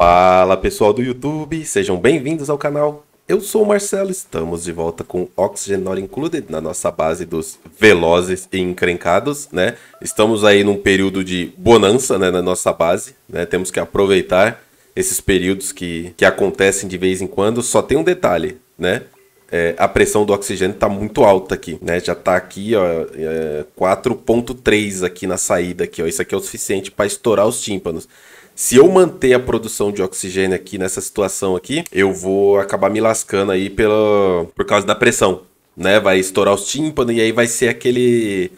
Fala pessoal do YouTube, sejam bem-vindos ao canal. Eu sou o Marcelo, estamos de volta com Oxygen Not Included na nossa base dos velozes e encrencados, né? Estamos aí num período de bonança né, na nossa base, né? Temos que aproveitar esses períodos que, que acontecem de vez em quando. Só tem um detalhe, né? É, a pressão do oxigênio está muito alta aqui, né? Já está aqui, ó, é, 4.3 aqui na saída aqui, ó. Isso aqui é o suficiente para estourar os tímpanos se eu manter a produção de oxigênio aqui nessa situação aqui, eu vou acabar me lascando aí pela, por causa da pressão, né? Vai estourar os tímpanos e aí vai ser aquele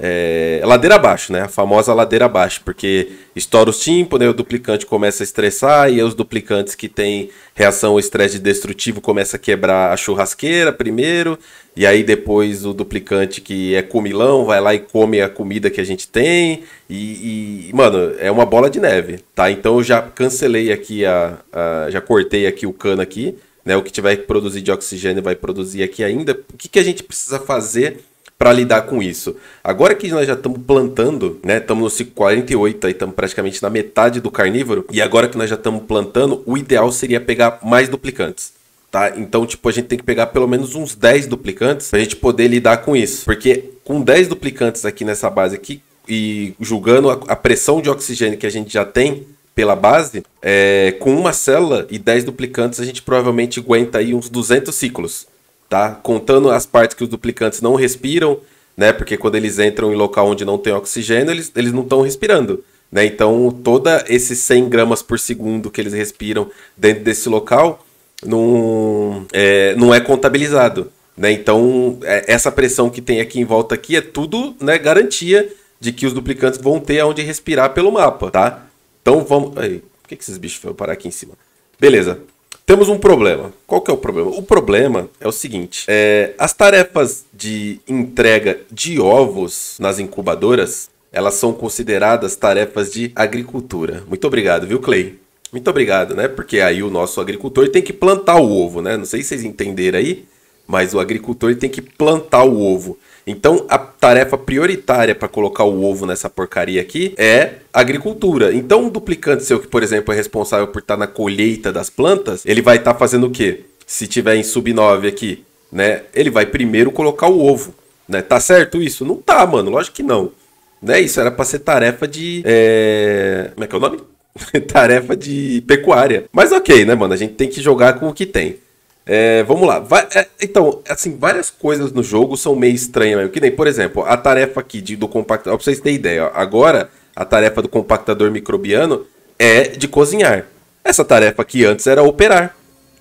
é, ladeira abaixo, né? A famosa ladeira abaixo, porque estoura o tempo, né? o duplicante começa a estressar e os duplicantes que têm reação ao estresse destrutivo começa a quebrar a churrasqueira primeiro, e aí depois o duplicante que é comilão vai lá e come a comida que a gente tem, e, e mano, é uma bola de neve, tá? Então eu já cancelei aqui, a, a já cortei aqui o cano aqui, né? O que tiver que produzir de oxigênio vai produzir aqui ainda. O que, que a gente precisa fazer para lidar com isso. Agora que nós já estamos plantando, né? Estamos no ciclo 48 e estamos praticamente na metade do carnívoro. E agora que nós já estamos plantando, o ideal seria pegar mais duplicantes. Tá? Então, tipo, a gente tem que pegar pelo menos uns 10 duplicantes para a gente poder lidar com isso. Porque com 10 duplicantes aqui nessa base aqui, e julgando a, a pressão de oxigênio que a gente já tem, pela base, é, com uma célula e 10 duplicantes, a gente provavelmente aguenta aí uns 200 ciclos tá? Contando as partes que os duplicantes não respiram, né? Porque quando eles entram em local onde não tem oxigênio, eles, eles não estão respirando, né? Então, toda esses 100 gramas por segundo que eles respiram dentro desse local não é, não é contabilizado, né? Então, é, essa pressão que tem aqui em volta aqui é tudo, né, garantia de que os duplicantes vão ter aonde respirar pelo mapa, tá? Então, vamos... Aí, por que, que esses bichos foram parar aqui em cima? Beleza. Temos um problema. Qual que é o problema? O problema é o seguinte: é, as tarefas de entrega de ovos nas incubadoras, elas são consideradas tarefas de agricultura. Muito obrigado, viu, Clay? Muito obrigado, né? Porque aí o nosso agricultor tem que plantar o ovo, né? Não sei se vocês entenderam aí, mas o agricultor tem que plantar o ovo. Então, a tarefa prioritária para colocar o ovo nessa porcaria aqui é agricultura. Então, um duplicante seu que, por exemplo, é responsável por estar tá na colheita das plantas, ele vai estar tá fazendo o quê? Se tiver em sub-9 aqui, né? Ele vai primeiro colocar o ovo, né? Tá certo isso? Não tá, mano. Lógico que não. Né? Isso era para ser tarefa de. É... Como é que é o nome? tarefa de pecuária. Mas ok, né, mano? A gente tem que jogar com o que tem. É, vamos lá. Vai, é, então, assim, várias coisas no jogo são meio estranhas mesmo. Que nem, por exemplo, a tarefa aqui de, do compactador. Pra vocês terem ideia, ó, agora a tarefa do compactador microbiano é de cozinhar. Essa tarefa aqui antes era operar.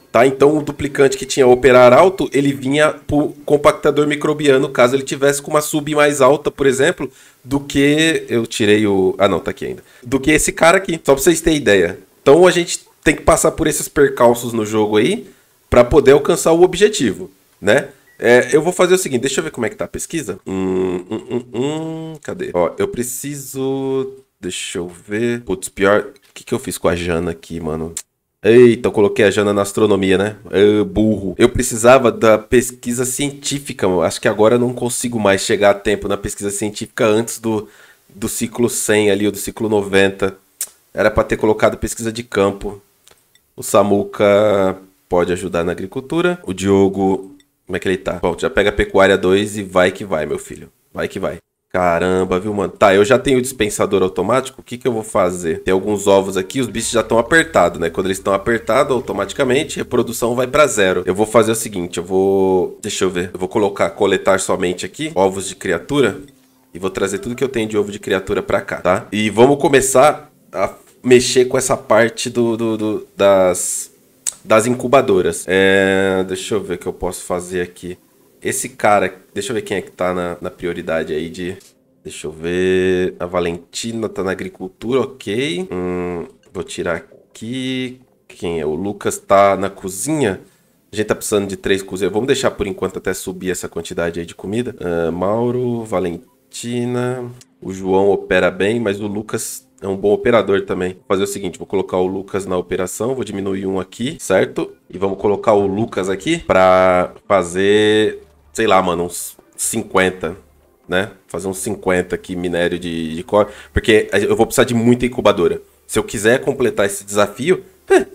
Tá? Então o duplicante que tinha operar alto, ele vinha pro compactador microbiano, caso ele tivesse com uma sub mais alta, por exemplo, do que. Eu tirei o. Ah, não, tá aqui ainda. Do que esse cara aqui. Só pra vocês terem ideia. Então a gente tem que passar por esses percalços no jogo aí para poder alcançar o objetivo, né? É, eu vou fazer o seguinte, deixa eu ver como é que tá a pesquisa. Hum, hum, hum, hum cadê? Ó, eu preciso. Deixa eu ver. Putz, pior. O que, que eu fiz com a Jana aqui, mano? Eita, eu coloquei a Jana na astronomia, né? É, burro. Eu precisava da pesquisa científica, mano. Acho que agora eu não consigo mais chegar a tempo na pesquisa científica antes do, do ciclo 100 ali, ou do ciclo 90. Era para ter colocado pesquisa de campo. O Samuca pode ajudar na agricultura. O Diogo, como é que ele tá? Bom, já pega a pecuária 2 e vai que vai, meu filho. Vai que vai. Caramba, viu, mano? Tá, eu já tenho o dispensador automático. O que, que eu vou fazer? Tem alguns ovos aqui, os bichos já estão apertados, né? Quando eles estão apertados, automaticamente, reprodução vai para zero. Eu vou fazer o seguinte, eu vou... Deixa eu ver. Eu vou colocar, coletar somente aqui, ovos de criatura. E vou trazer tudo que eu tenho de ovo de criatura para cá, tá? E vamos começar a mexer com essa parte do, do, do das das incubadoras. É, deixa eu ver o que eu posso fazer aqui. Esse cara, deixa eu ver quem é que tá na, na prioridade aí de... Deixa eu ver... A Valentina tá na agricultura, ok. Hum, vou tirar aqui... Quem é? O Lucas tá na cozinha. A gente tá precisando de três cozinheiros. Vamos deixar por enquanto até subir essa quantidade aí de comida. Uh, Mauro, Valentina... O João opera bem, mas o Lucas é um bom operador também. Vou fazer o seguinte, vou colocar o Lucas na operação, vou diminuir um aqui, certo? E vamos colocar o Lucas aqui para fazer, sei lá, mano, uns 50, né? Fazer uns 50 aqui minério de, de cobre, porque eu vou precisar de muita incubadora. Se eu quiser completar esse desafio,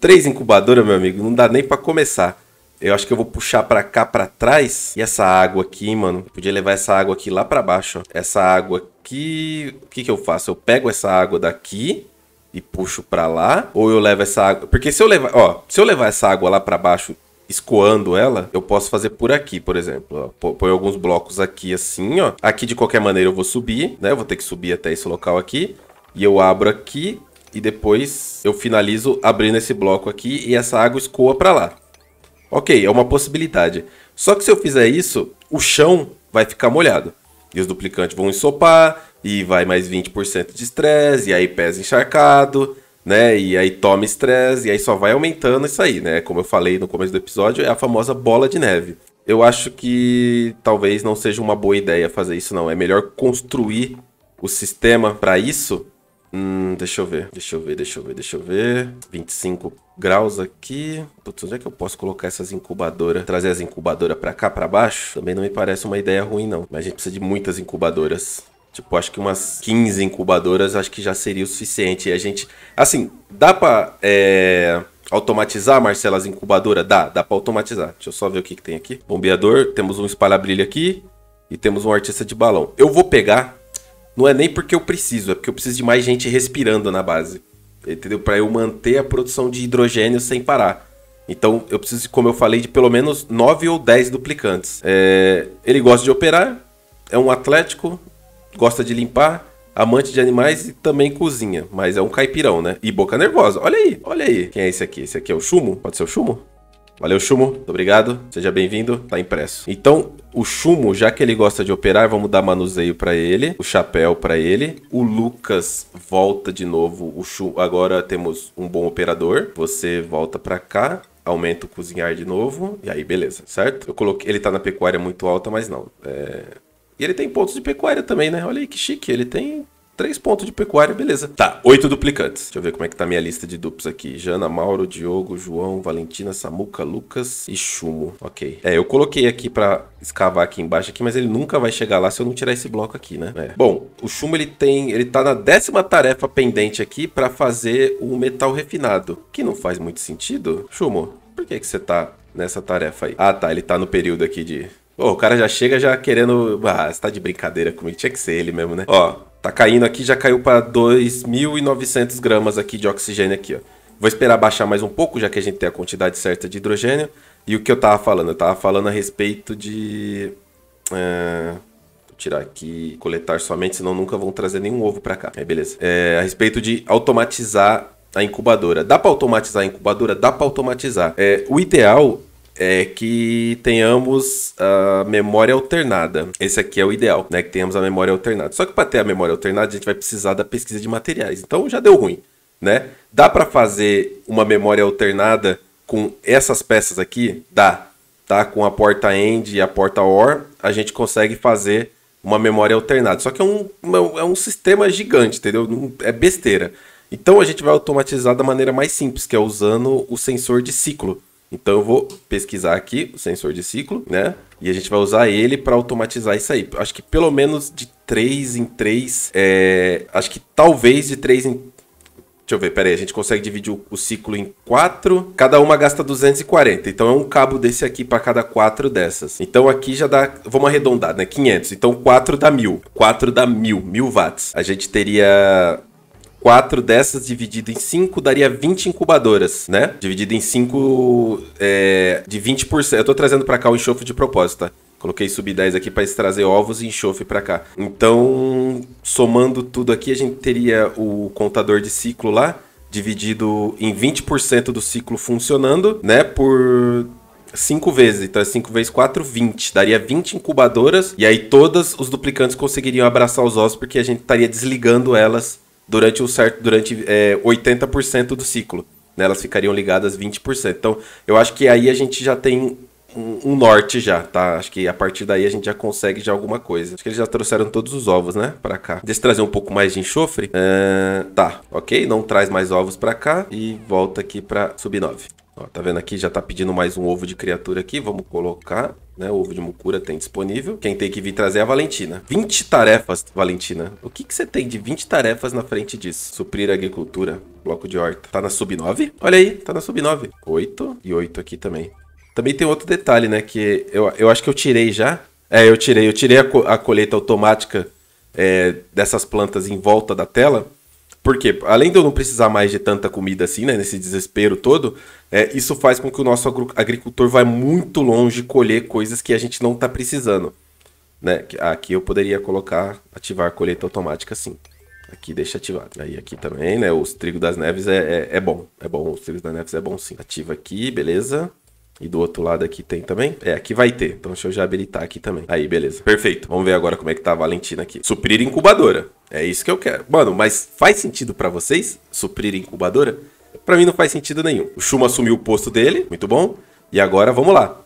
três incubadoras, meu amigo, não dá nem para começar. Eu acho que eu vou puxar para cá, para trás. E essa água aqui, mano. podia levar essa água aqui lá para baixo, ó. Essa água aqui... O que que eu faço? Eu pego essa água daqui e puxo para lá. Ou eu levo essa água... Porque se eu levar... Ó, se eu levar essa água lá para baixo escoando ela, eu posso fazer por aqui, por exemplo. Ó, põe alguns blocos aqui assim, ó. Aqui, de qualquer maneira, eu vou subir, né? Eu vou ter que subir até esse local aqui. E eu abro aqui e depois eu finalizo abrindo esse bloco aqui e essa água escoa para lá. Ok, é uma possibilidade. Só que se eu fizer isso, o chão vai ficar molhado. E os duplicantes vão ensopar, e vai mais 20% de estresse, e aí pés encharcado, né? E aí toma estresse, e aí só vai aumentando isso aí, né? Como eu falei no começo do episódio, é a famosa bola de neve. Eu acho que talvez não seja uma boa ideia fazer isso, não. É melhor construir o sistema para isso Hum, deixa eu ver, deixa eu ver, deixa eu ver, deixa eu ver. 25 graus aqui. Putz, onde é que eu posso colocar essas incubadoras? Trazer as incubadoras pra cá, pra baixo? Também não me parece uma ideia ruim, não. Mas a gente precisa de muitas incubadoras. Tipo, acho que umas 15 incubadoras acho que já seria o suficiente. E a gente. Assim, dá pra é, automatizar, Marcela, as incubadoras? Dá, dá pra automatizar. Deixa eu só ver o que, que tem aqui. Bombeador, temos um espalha-brilho aqui. E temos um artista de balão. Eu vou pegar não é nem porque eu preciso, é porque eu preciso de mais gente respirando na base. Entendeu? Para eu manter a produção de hidrogênio sem parar. Então eu preciso, como eu falei, de pelo menos 9 ou 10 duplicantes. É, ele gosta de operar, é um atlético, gosta de limpar, amante de animais e também cozinha. Mas é um caipirão, né? E boca nervosa. Olha aí, olha aí. Quem é esse aqui? Esse aqui é o Chumo? Pode ser o Chumo? Valeu, Chumo. Muito obrigado. Seja bem-vindo. Tá impresso. Então, o Chumo, já que ele gosta de operar, vamos dar manuseio para ele, o chapéu para ele. O Lucas volta de novo, o Chumo. Agora temos um bom operador. Você volta para cá o cozinhar de novo, e aí beleza, certo? Eu coloquei, ele tá na pecuária muito alta, mas não. É... E ele tem pontos de pecuária também, né? Olha aí que chique, ele tem Três pontos de pecuária, beleza. Tá, oito duplicantes. Deixa eu ver como é que tá minha lista de duplos aqui. Jana, Mauro, Diogo, João, Valentina, Samuca, Lucas e Chumo. Ok. É, eu coloquei aqui pra escavar aqui embaixo aqui, mas ele nunca vai chegar lá se eu não tirar esse bloco aqui, né? É. Bom, o Chumo ele tem, ele tá na décima tarefa pendente aqui pra fazer o metal refinado, que não faz muito sentido. Chumo, por que que você tá nessa tarefa aí? Ah, tá, ele tá no período aqui de Pô, o cara já chega já querendo. Ah, você tá de brincadeira comigo. Tinha que ser ele mesmo, né? Ó, tá caindo aqui, já caiu pra 2.900 gramas aqui de oxigênio aqui, ó. Vou esperar baixar mais um pouco, já que a gente tem a quantidade certa de hidrogênio. E o que eu tava falando? Eu tava falando a respeito de. Eh, vou tirar aqui, coletar somente, senão nunca vão trazer nenhum ovo para cá. É, beleza. É, a respeito de automatizar a incubadora. Dá para automatizar a incubadora? Dá para automatizar. É, o ideal é que tenhamos a memória alternada. Esse aqui é o ideal, né? Que tenhamos a memória alternada. Só que para ter a memória alternada, a gente vai precisar da pesquisa de materiais. Então já deu ruim, né? Dá para fazer uma memória alternada com essas peças aqui? Dá, tá? Com a porta end e a porta or, a gente consegue fazer uma memória alternada. Só que é um, é um sistema gigante, entendeu? É besteira. Então a gente vai automatizar da maneira mais simples, que é usando o sensor de ciclo. Então eu vou pesquisar aqui o sensor de ciclo, né? E a gente vai usar ele para automatizar isso aí. Acho que pelo menos de 3 em 3, é... acho que talvez de 3 em... Deixa eu ver, peraí, a gente consegue dividir o, o ciclo em 4, cada uma gasta 240. Então é um cabo desse aqui para cada 4 dessas. Então aqui já dá, vamos arredondar, né? 500. Então 4 dá 1000. 4 dá 1000, 1000 watts. A gente teria quatro dessas dividido em cinco daria 20 incubadoras, né? Dividido em cinco é, de 20%. Eu tô trazendo para cá o enxofre de propósito, tá? Coloquei sub-10 aqui para trazer ovos e enxofre para cá. Então, somando tudo aqui, a gente teria o contador de ciclo lá, dividido em 20% do ciclo funcionando, né? Por 5 vezes. Então é 5 vezes 4, 20. Daria 20 incubadoras. E aí todas os duplicantes conseguiriam abraçar os ossos, porque a gente estaria desligando elas durante, um certo, durante é, 80% do ciclo. Né? Elas ficariam ligadas 20%. Então, eu acho que aí a gente já tem um, um, norte já, tá? Acho que a partir daí a gente já consegue já alguma coisa. Acho que eles já trouxeram todos os ovos, né? Pra cá. Deixa eu trazer um pouco mais de enxofre. Uh, tá, ok. Não traz mais ovos pra cá. E volta aqui pra sub-9. Ó, tá vendo aqui? Já tá pedindo mais um ovo de criatura aqui. Vamos colocar, né? O ovo de mucura tem disponível. Quem tem que vir trazer é a Valentina. 20 tarefas, Valentina. O que, que você tem de 20 tarefas na frente disso? Suprir a agricultura. Bloco de horta. Tá na sub-9? Olha aí, tá na sub-9. 8 e 8 aqui também. Também tem outro detalhe, né? Que eu, eu acho que eu tirei já. É, eu tirei. Eu tirei a, co a colheita automática é, dessas plantas em volta da tela porque, além de eu não precisar mais de tanta comida assim, né, nesse desespero todo, é, isso faz com que o nosso agricultor vá muito longe colher coisas que a gente não está precisando. Né? Aqui eu poderia colocar, ativar a colheita automática sim. Aqui deixa ativado. Aí aqui também, né? Os trigo das neves é, é, é bom. É bom, os trigo das neves é bom sim. Ativa aqui, beleza. E do outro lado aqui tem também? É, aqui vai ter. Então deixa eu já habilitar aqui também. Aí, beleza. Perfeito. Vamos ver agora como é que tá a Valentina aqui. Suprir incubadora. É isso que eu quero. Mano, mas faz sentido para vocês suprir incubadora? Para mim não faz sentido nenhum. O Shuma assumiu o posto dele. Muito bom. E agora, vamos lá.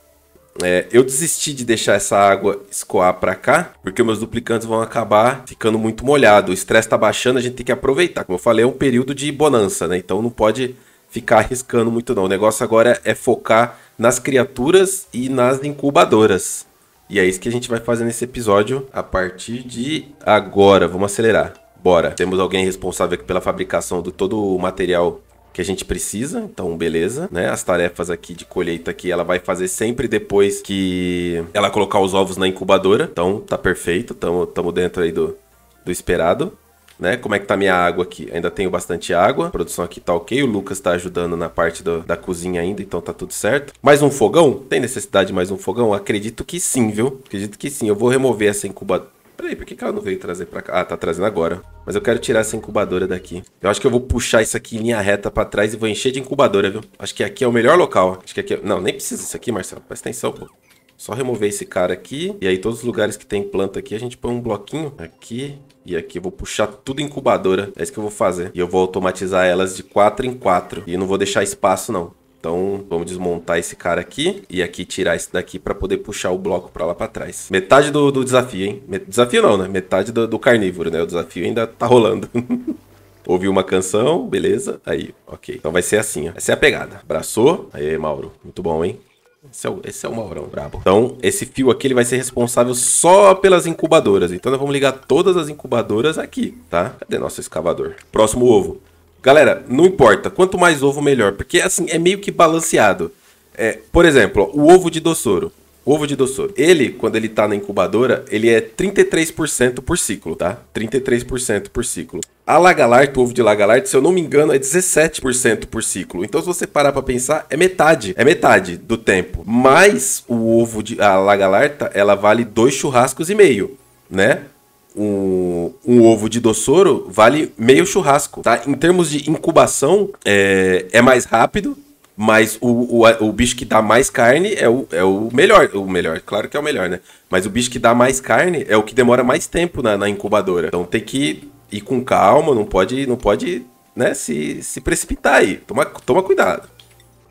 É, eu desisti de deixar essa água escoar para cá, porque meus duplicantes vão acabar ficando muito molhados. O estresse tá baixando, a gente tem que aproveitar. Como eu falei, é um período de bonança, né? Então não pode ficar arriscando muito, não. O negócio agora é focar nas criaturas e nas incubadoras. E é isso que a gente vai fazer nesse episódio a partir de agora. Vamos acelerar. Bora. Temos alguém responsável aqui pela fabricação de todo o material que a gente precisa, então beleza, né? As tarefas aqui de colheita que ela vai fazer sempre depois que ela colocar os ovos na incubadora, então tá perfeito, estamos dentro aí do, do esperado né? Como é que tá minha água aqui? Ainda tenho bastante água, a produção aqui tá ok, o Lucas tá ajudando na parte do, da cozinha ainda, então tá tudo certo. Mais um fogão? Tem necessidade de mais um fogão? Acredito que sim, viu? Acredito que sim. Eu vou remover essa incubadora. Peraí, por que, ela não veio trazer pra cá? Ah, tá trazendo agora. Mas eu quero tirar essa incubadora daqui. Eu acho que eu vou puxar isso aqui em linha reta pra trás e vou encher de incubadora, viu? Acho que aqui é o melhor local. Acho que aqui é... Não, nem precisa disso aqui, Marcelo. Presta atenção, pô. Só remover esse cara aqui. E aí todos os lugares que tem planta aqui, a gente põe um bloquinho. Aqui, e aqui eu vou puxar tudo em incubadora. É isso que eu vou fazer. E eu vou automatizar elas de 4 em 4. E não vou deixar espaço, não. Então, vamos desmontar esse cara aqui e aqui tirar esse daqui para poder puxar o bloco para lá para trás. Metade do, do, desafio, hein? Desafio não, né? Metade do, do carnívoro, né? O desafio ainda tá rolando. Ouvi uma canção, beleza? Aí, ok. Então vai ser assim, ó. Essa é a pegada. Abraçou. Aí, Mauro. Muito bom, hein? Esse é, o, esse é o Maurão brabo. Então, esse fio aqui ele vai ser responsável só pelas incubadoras. Então, nós vamos ligar todas as incubadoras aqui, tá? Cadê nosso escavador? Próximo ovo. Galera, não importa. Quanto mais ovo, melhor. Porque, assim, é meio que balanceado. É, por exemplo, ó, o ovo de doçoro. Ovo de doçor. Ele, quando ele tá na incubadora, ele é 33% por ciclo, tá? 33% por ciclo. A lagalarte, o ovo de lagalarte, se eu não me engano, é 17% por ciclo. Então, se você parar para pensar, é metade. É metade do tempo. Mas o ovo de a lagalarta, ela vale dois churrascos e meio, né? Um, um, ovo de doçoro vale meio churrasco, tá? Em termos de incubação, é, é mais rápido, mas o, o, o, bicho que dá mais carne é o, é o melhor. O melhor, claro que é o melhor, né? Mas o bicho que dá mais carne é o que demora mais tempo na, na incubadora. Então tem que ir com calma, não pode, não pode né, se, se precipitar aí. Toma, toma cuidado,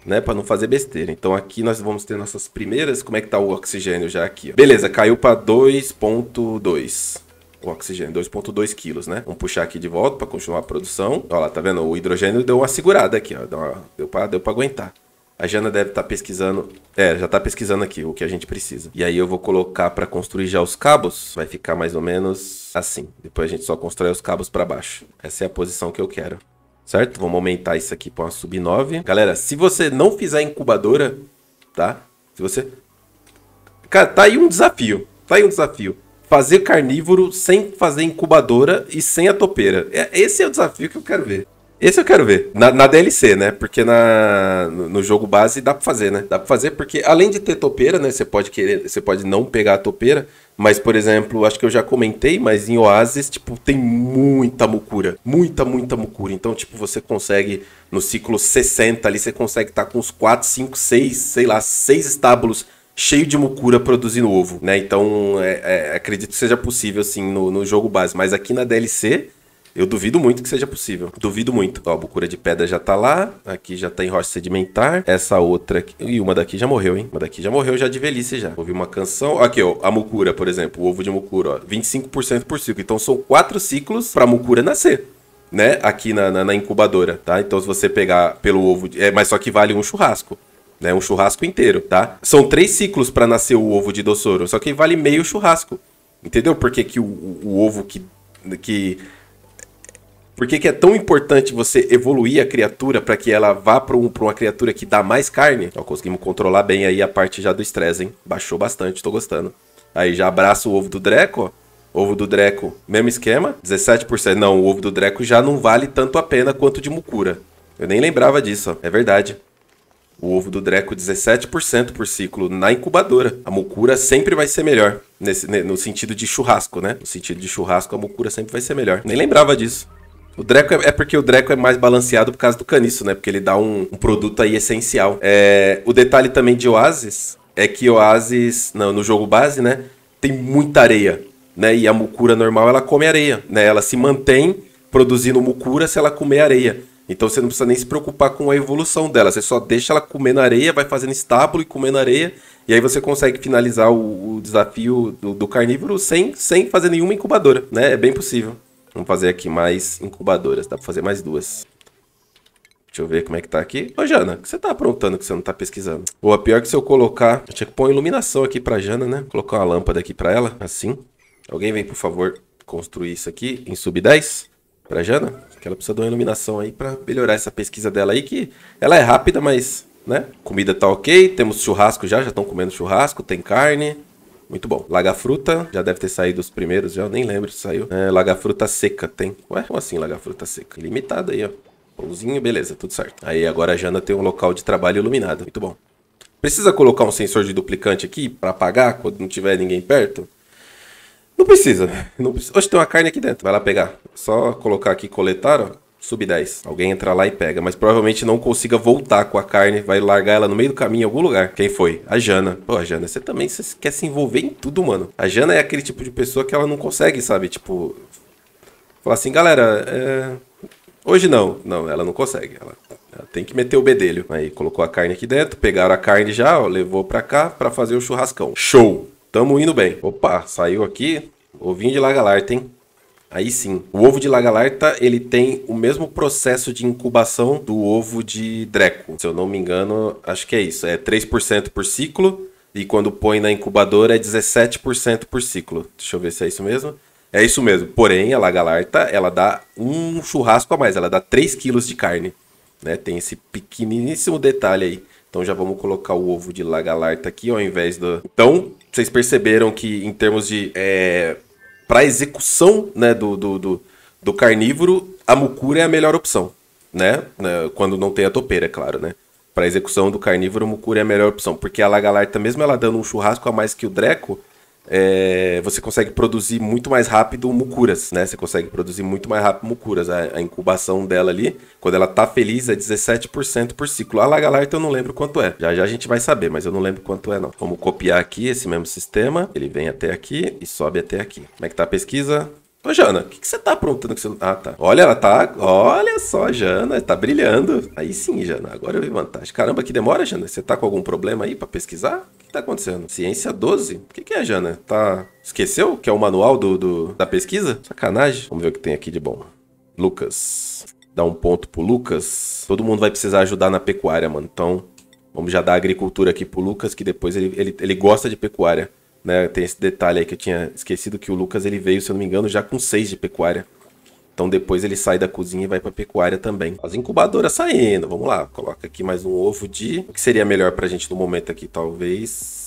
né? para não fazer besteira. Então aqui nós vamos ter nossas primeiras. Como é que tá o oxigênio já aqui? Beleza, caiu para 2,2 com oxigênio, 2,2 quilos, né? Vamos puxar aqui de volta para continuar a produção. Olha lá, tá vendo? O hidrogênio deu uma segurada aqui, ó. Deu, uma, deu para deu pra aguentar. A Jana deve estar tá pesquisando. É, já está pesquisando aqui o que a gente precisa. E aí eu vou colocar para construir já os cabos. Vai ficar mais ou menos assim. Depois a gente só constrói os cabos para baixo. Essa é a posição que eu quero. Certo? Vamos aumentar isso aqui para uma sub 9. Galera, se você não fizer incubadora, tá? Se você... Cara, tá aí um desafio. Tá aí um desafio fazer carnívoro sem fazer incubadora e sem a topeira. É, esse é o desafio que eu quero ver. Esse eu quero ver. Na, na, DLC, né? Porque na, no jogo base dá pra fazer, né? Dá pra fazer porque além de ter topeira, né? Você pode querer, você pode não pegar a topeira. Mas, por exemplo, acho que eu já comentei, mas em Oasis, tipo, tem muita mucura. Muita, muita mucura. Então, tipo, você consegue, no ciclo 60 ali, você consegue estar tá com uns 4, 5, 6, sei lá, 6 estábulos cheio de mucura produzindo ovo, né? Então, é, é, acredito que seja possível, assim, no, no jogo base. Mas aqui na DLC, eu duvido muito que seja possível. Duvido muito. Ó, a mucura de pedra já tá lá. Aqui já tá em rocha sedimentar. Essa outra aqui. E uma daqui já morreu, hein? Uma daqui já morreu já de velhice já. Ouvi uma canção. Aqui, ó. A mucura, por exemplo. O ovo de mucura, ó. 25% por ciclo. Então são quatro ciclos pra mucura nascer. Né? Aqui na, na, na incubadora, tá? Então se você pegar pelo ovo. De... É, mas só que vale um churrasco né? Um churrasco inteiro, tá? São três ciclos para nascer o ovo de doçoro, só que vale meio churrasco. Entendeu? Por que, que o, o, o ovo que, que por que, que, é tão importante você evoluir a criatura para que ela vá para um, uma criatura que dá mais carne? Ó, conseguimos controlar bem aí a parte já do estresse, hein? Baixou bastante, tô gostando. Aí já abraça o ovo do Dreco, ó. Ovo do Dreco, mesmo esquema, 17%. Não, o ovo do Dreco já não vale tanto a pena quanto de Mucura. Eu nem lembrava disso, ó. É verdade. O ovo do Dreco 17% por ciclo na incubadora. A mucura sempre vai ser melhor. Nesse, no sentido de churrasco, né? No sentido de churrasco, a mucura sempre vai ser melhor. Nem lembrava disso. O Dreco é, é, porque o Dreco é mais balanceado por causa do caniço, né? Porque ele dá um, um produto aí essencial. É, o detalhe também de Oasis é que Oasis, no jogo base, né? Tem muita areia, né? E a mucura normal, ela come areia, né? Ela se mantém produzindo mucura se ela comer areia. Então você não precisa nem se preocupar com a evolução dela, você só deixa ela comendo areia, vai fazendo estábulo e comendo areia, e aí você consegue finalizar o, o desafio do, do, carnívoro sem, sem fazer nenhuma incubadora, né? É bem possível. Vamos fazer aqui mais incubadoras, dá pra fazer mais duas. Deixa eu ver como é que tá aqui. Ô, Jana, o que você tá aprontando que você não tá pesquisando? Ou a pior é que se eu colocar... Eu tinha que pôr iluminação aqui pra Jana, né? colocar uma lâmpada aqui pra ela, assim. Alguém vem, por favor, construir isso aqui em sub 10 pra Jana, que ela precisa de uma iluminação aí para melhorar essa pesquisa dela aí, que ela é rápida, mas, né? Comida tá ok, temos churrasco já, já estão comendo churrasco, tem carne. Muito bom. Lagafruta, já deve ter saído os primeiros, já nem lembro se saiu. É, lagafruta seca tem. Ué, como assim lagafruta seca? Ilimitado aí, ó. Pãozinho, beleza, tudo certo. Aí agora a Jana tem um local de trabalho iluminado. Muito bom. Precisa colocar um sensor de duplicante aqui para apagar quando não tiver ninguém perto? Não precisa, não precisa. Hoje tem uma carne aqui dentro. Vai lá pegar. Só colocar aqui coletar, ó. Sub 10. Alguém entra lá e pega, mas provavelmente não consiga voltar com a carne, vai largar ela no meio do caminho em algum lugar. Quem foi? A Jana. Pô, a Jana, você também você quer se envolver em tudo, mano. A Jana é aquele tipo de pessoa que ela não consegue, sabe? Tipo, falar assim, galera, é... hoje não. Não, ela não consegue. Ela, ela, tem que meter o bedelho. Aí colocou a carne aqui dentro, pegaram a carne já, ó, levou pra cá pra fazer o churrascão. Show! Tamo indo bem. Opa, saiu aqui. Ovinho de lagalarta, hein? Aí sim. O ovo de lagalarta ele tem o mesmo processo de incubação do ovo de dreco. Se eu não me engano, acho que é isso. É 3% por ciclo e quando põe na incubadora é 17% por ciclo. Deixa eu ver se é isso mesmo. É isso mesmo. Porém, a lagalarta ela dá um churrasco a mais. Ela dá 3 quilos de carne. Né? Tem esse pequeniníssimo detalhe aí. Então já vamos colocar o ovo de lagalarta aqui ó, ao invés do... Então, vocês perceberam que em termos de... É para execução né, do, do, do, do, carnívoro, a mucura é a melhor opção, né? né quando não tem a topeira, é claro, né? Para execução do carnívoro, a mucura é a melhor opção, porque a lagalarta, tá, mesmo ela dando um churrasco a mais que o dreco, é, você consegue produzir muito mais rápido mucuras, né? Você consegue produzir muito mais rápido mucuras. A, a incubação dela ali, quando ela tá feliz, é 17% por ciclo. A lagalarta eu não lembro quanto é. Já já a gente vai saber, mas eu não lembro quanto é, não. Vamos copiar aqui esse mesmo sistema. Ele vem até aqui e sobe até aqui. Como é que tá a pesquisa? Ô, Jana, o que, que você tá aprontando com seu. Ah, tá. Olha, ela tá. Olha só, Jana, tá brilhando. Aí sim, Jana, agora eu vi vantagem. Caramba, que demora, Jana. Você tá com algum problema aí para pesquisar? O que tá acontecendo? Ciência 12? O que, que é, Jana? Tá. Esqueceu que é o manual do, do, da pesquisa? Sacanagem. Vamos ver o que tem aqui de bom. Lucas. Dá um ponto pro Lucas. Todo mundo vai precisar ajudar na pecuária, mano. Então, vamos já dar agricultura aqui pro Lucas, que depois ele, ele, ele gosta de pecuária. Né, tem esse detalhe aí que eu tinha esquecido que o Lucas ele veio, se eu não me engano, já com 6 de pecuária. Então depois ele sai da cozinha e vai para pecuária também. As incubadoras saindo, vamos lá. Coloca aqui mais um ovo de... O que seria melhor pra gente no momento aqui? Talvez...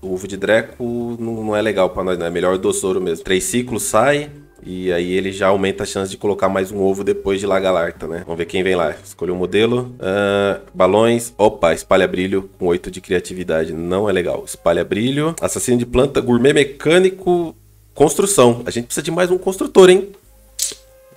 O ovo de dreco não, não é legal para nós, não é melhor o doçouro mesmo. Três ciclos sai, e aí ele já aumenta a chance de colocar mais um ovo depois de lagalarta, né? Vamos ver quem vem lá. Escolheu um o modelo. Uh, balões. Opa, espalha brilho com 8 de criatividade. Não é legal. Espalha brilho. Assassino de planta, gourmet mecânico, construção. A gente precisa de mais um construtor, hein?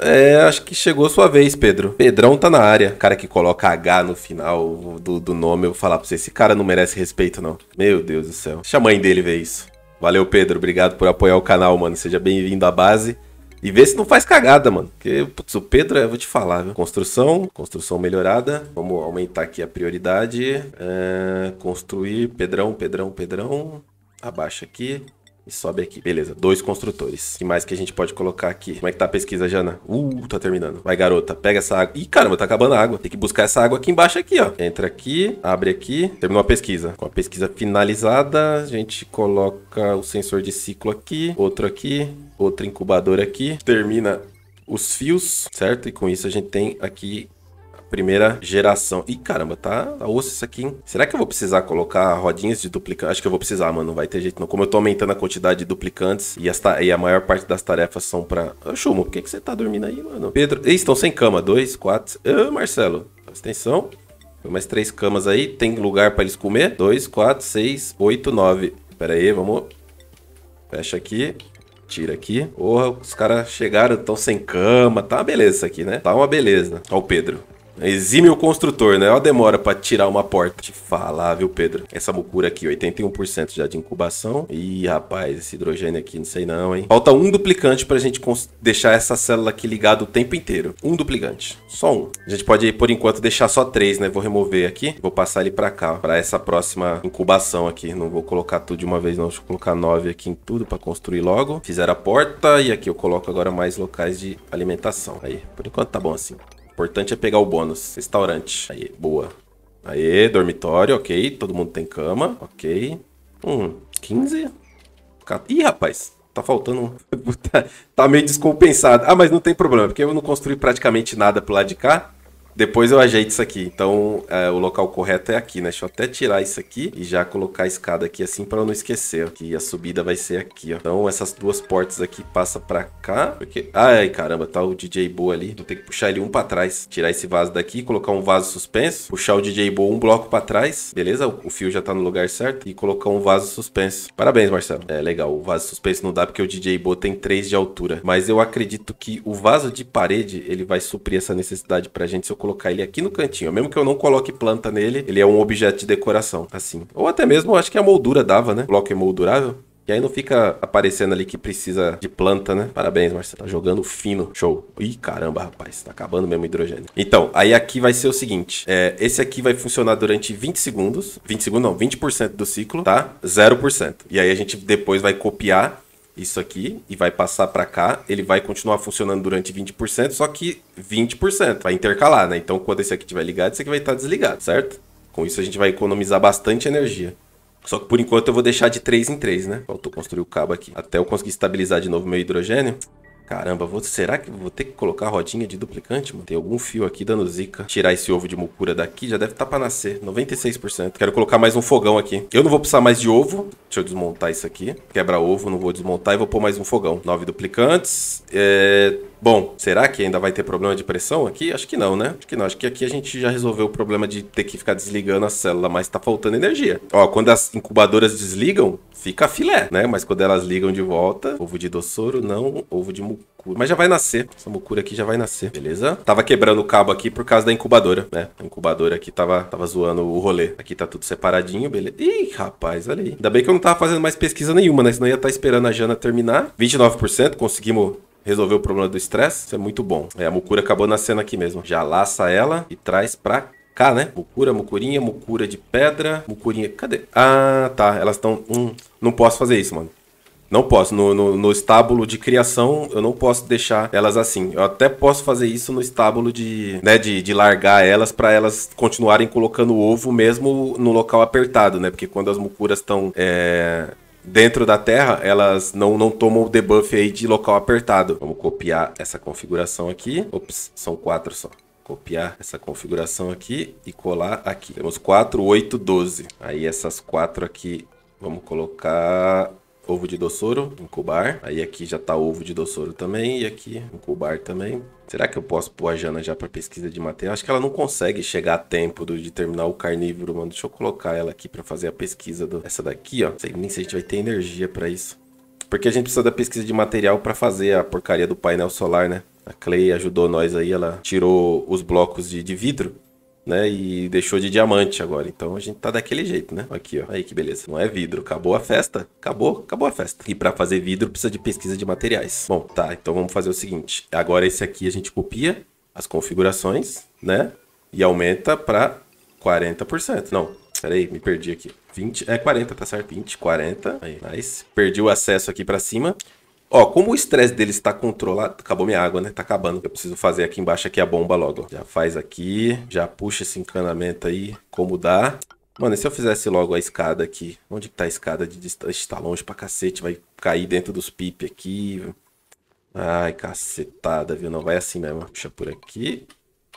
É, acho que chegou a sua vez, Pedro. Pedrão tá na área. Cara que coloca H no final do, do nome, eu vou falar pra você. Esse cara não merece respeito, não. Meu Deus do céu. Deixa a mãe dele ver isso. Valeu, Pedro. Obrigado por apoiar o canal, mano. Seja bem-vindo à base. E ver se não faz cagada, mano. Porque, putz, o Pedro, eu vou te falar, viu? Construção, construção melhorada. Vamos aumentar aqui a prioridade. É, construir, Pedrão, Pedrão, Pedrão. Abaixa aqui. E sobe aqui. Beleza, dois construtores. O que mais que a gente pode colocar aqui? Como é que tá a pesquisa, Jana? Uh, tá terminando. Vai, garota, pega essa água. Ih, caramba, tá acabando a água. Tem que buscar essa água aqui embaixo aqui, ó. Entra aqui, abre aqui. Terminou a pesquisa. Com a pesquisa finalizada, a gente coloca o sensor de ciclo aqui, outro aqui, outra incubadora aqui. Termina os fios, certo? E com isso a gente tem aqui a primeira geração. Ih, caramba, tá a tá osso isso aqui, hein? Será que eu vou precisar colocar rodinhas de duplicantes? Acho que eu vou precisar, mano. Não vai ter jeito não. Como eu tô aumentando a quantidade de duplicantes e, as e a maior parte das tarefas são pra... Ô, Chumo, por que, que você tá dormindo aí, mano? Pedro... Eles estão sem cama. Dois, quatro... Ah, Marcelo, presta atenção. Tem mais três camas aí. Tem lugar pra eles comer? Dois, quatro, seis, oito, nove. Pera aí, vamos... Fecha aqui tira aqui. Porra, os caras chegaram, estão sem cama. Tá uma beleza isso aqui, né? Tá uma beleza. Ó o Pedro. Exime o construtor, né? Olha a demora pra tirar uma porta. Te falar, viu, Pedro? Essa bucura aqui, 81% já de incubação. Ih, rapaz, esse hidrogênio aqui, não sei não, hein? Falta um duplicante pra gente deixar essa célula aqui ligada o tempo inteiro. Um duplicante. Só um. A gente pode, por enquanto, deixar só três, né? Vou remover aqui. Vou passar ele pra cá, pra essa próxima incubação aqui. Não vou colocar tudo de uma vez, não. Deixa eu colocar nove aqui em tudo pra construir logo. Fizeram a porta e aqui eu coloco agora mais locais de alimentação. Aí, por enquanto tá bom assim importante é pegar o bônus. Restaurante. Aí, boa. Aí, dormitório, ok. Todo mundo tem cama, ok. Hum, 15. Ih, rapaz. Tá faltando tá, tá meio descompensado. Ah, mas não tem problema, porque eu não construí praticamente nada pro lado de cá. Depois eu ajeito isso aqui. Então, é, o local correto é aqui, né? Deixa eu até tirar isso aqui e já colocar a escada aqui assim para eu não esquecer. Que a subida vai ser aqui, ó. Então, essas duas portas aqui passa para cá. Porque... Ai, caramba, tá o DJ Bo ali. Vou ter que puxar ele um para trás. Tirar esse vaso daqui, colocar um vaso suspenso. Puxar o DJ Bo um bloco para trás. Beleza? O fio já tá no lugar certo. E colocar um vaso suspenso. Parabéns, Marcelo. É, legal. O vaso suspenso não dá porque o DJ Bo tem 3 de altura. Mas eu acredito que o vaso de parede, ele vai suprir essa necessidade pra gente se eu colocar ele aqui no cantinho. Mesmo que eu não coloque planta nele, ele é um objeto de decoração, assim. Ou até mesmo, acho que a moldura dava, né? Bloco emoldurável. E aí não fica aparecendo ali que precisa de planta, né? Parabéns, Marcelo. Tá jogando fino. Show. Ih, caramba, rapaz. Tá acabando mesmo o hidrogênio. Então, aí aqui vai ser o seguinte. É, esse aqui vai funcionar durante 20 segundos. 20 segundos não, 20% do ciclo, tá? 0%. E aí a gente depois vai copiar isso aqui e vai passar para cá, ele vai continuar funcionando durante 20%, só que 20% vai intercalar, né? Então quando esse aqui estiver ligado, esse aqui vai estar tá desligado, certo? Com isso a gente vai economizar bastante energia. Só que por enquanto eu vou deixar de 3 em 3, né? Faltou construir o cabo aqui. Até eu conseguir estabilizar de novo meu hidrogênio. Caramba, vou, será que vou ter que colocar a rodinha de duplicante, mano? Tem algum fio aqui dando zica. Tirar esse ovo de mucura daqui já deve estar tá pra nascer. 96%. Quero colocar mais um fogão aqui. Eu não vou precisar mais de ovo. Deixa eu desmontar isso aqui. Quebra ovo, não vou desmontar e vou pôr mais um fogão. Nove duplicantes. É... Bom, será que ainda vai ter problema de pressão aqui? Acho que não, né? Acho que não. Acho que aqui a gente já resolveu o problema de ter que ficar desligando a célula, mas tá faltando energia. Ó, quando as incubadoras desligam, fica filé, né? Mas quando elas ligam de volta, ovo de doçoro, não, ovo de mucura, Mas já vai nascer. Essa mucura aqui já vai nascer, beleza? Tava quebrando o cabo aqui por causa da incubadora, né? A incubadora aqui tava, tava zoando o rolê. Aqui tá tudo separadinho, beleza? Ih, rapaz, olha aí. Ainda bem que eu não tava fazendo mais pesquisa nenhuma, né? Senão ia estar tá esperando a Jana terminar. 29%, conseguimos resolveu o problema do estresse. Isso é muito bom. É, a mucura acabou nascendo aqui mesmo. Já laça ela e traz pra cá, né? Mucura, mucurinha, mucura de pedra, mucurinha. Cadê? Ah, tá. Elas estão. Hum, não posso fazer isso, mano. Não posso. No, no, no, estábulo de criação, eu não posso deixar elas assim. Eu até posso fazer isso no estábulo de, né, de, de largar elas para elas continuarem colocando o ovo mesmo no local apertado, né? Porque quando as mucuras estão é, dentro da Terra, elas não, não tomam o debuff aí de local apertado. Vamos copiar essa configuração aqui. Ops, são quatro só copiar essa configuração aqui e colar aqui. Temos 4, 8, 12. Aí essas quatro aqui, vamos colocar ovo de doçoro, incubar. Aí aqui já tá ovo de doçoro também e aqui incubar também. Será que eu posso pôr a Jana já para pesquisa de material? Acho que ela não consegue chegar a tempo do, de terminar o carnívoro, mano. Deixa eu colocar ela aqui para fazer a pesquisa dessa daqui, ó. Não sei nem se a gente vai ter energia para isso. Porque a gente precisa da pesquisa de material para fazer a porcaria do painel solar, né? A Clay ajudou nós aí, ela tirou os blocos de, de vidro né? E deixou de diamante agora. Então a gente tá daquele jeito, né? Aqui, ó. Aí que beleza. Não é vidro. Acabou a festa. Acabou, acabou a festa. E para fazer vidro precisa de pesquisa de materiais. Bom, tá. Então vamos fazer o seguinte. Agora esse aqui a gente copia as configurações, né? E aumenta para 40%. Não, peraí, me perdi aqui. 20, é 40, tá certo? 20, 40. Aí, nice. Perdi o acesso aqui para cima. Ó, como o estresse deles está controlado. Acabou minha água, né? Tá acabando. Eu preciso fazer aqui embaixo aqui a bomba logo. Já faz aqui. Já puxa esse encanamento aí. Como dá. Mano, e se eu fizesse logo a escada aqui? Onde que tá a escada de distância? Tá longe pra cacete. Vai cair dentro dos pipe aqui. Ai, cacetada, viu? Não vai assim mesmo. Puxa por aqui.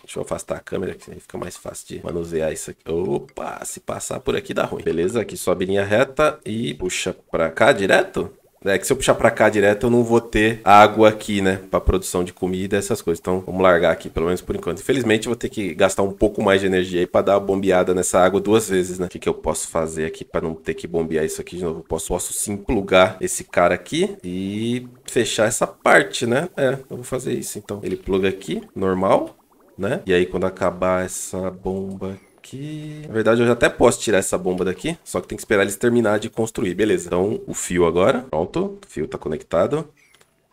Deixa eu afastar a câmera, aqui, fica mais fácil de manusear isso aqui. Opa, se passar por aqui dá ruim. Beleza, aqui sobe linha reta e puxa pra cá direto. É que se eu puxar para cá direto, eu não vou ter água aqui, né? Para produção de comida, essas coisas. Então, vamos largar aqui, pelo menos por enquanto. Infelizmente, eu vou ter que gastar um pouco mais de energia aí para dar uma bombeada nessa água duas vezes, né? O que, que eu posso fazer aqui para não ter que bombear isso aqui de novo? posso, posso sim plugar esse cara aqui e fechar essa parte, né? É, eu vou fazer isso. Então, ele pluga aqui, normal, né? E aí, quando acabar essa bomba aqui. Na verdade, eu já até posso tirar essa bomba daqui, só que tem que esperar eles terminar de construir. Beleza. Então, o fio agora. Pronto, o fio tá conectado.